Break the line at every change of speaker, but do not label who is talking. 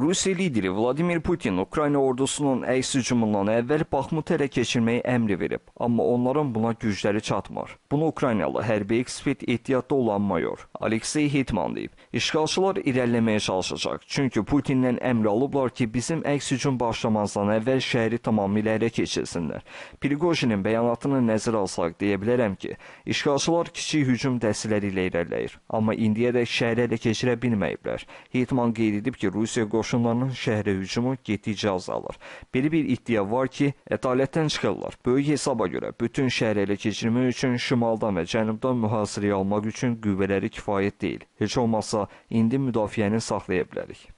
Rusiya lideri Vladimir Putin Ukrayna ordusunun əks hücumundan əvvəl Baxmutu ələ keçirməyi əmr verib, amma onların buna gücləri çatmır. Bunu Ukraynalı hərbi ekspert ehtiyatda olan mayor Aleksey Hitman deyib. İşğalçılar irəliləməyə çalışacaq, çünki Putindən əmr alıblar ki, bizim əks hücum başlamazdan əvvəl şəhəri tamamilə ələ keçirsinlər. Priqojinin bəyanatını nəzərə alsaq deyə bilərəm ki, işğalçılar kiçik hücum dəstələri ilə irəliləyir, amma indiyədək şəhəri ələ keçirə bilməyiblər. Hitman qeyd edib ki, Rusiya qoşunları qoşunlarının şəhərə hücumu getdikcə azalır. Belə bir iddia var ki, ədalətdən çıxırlar. Böyük hesaba görə bütün şəhəri ələ keçirmək üçün şimaldan və cənubdan mühasirəyə almaq üçün qüvvələri kifayət deyil. Heç olmasa indi müdafiəni saxlaya bilərik.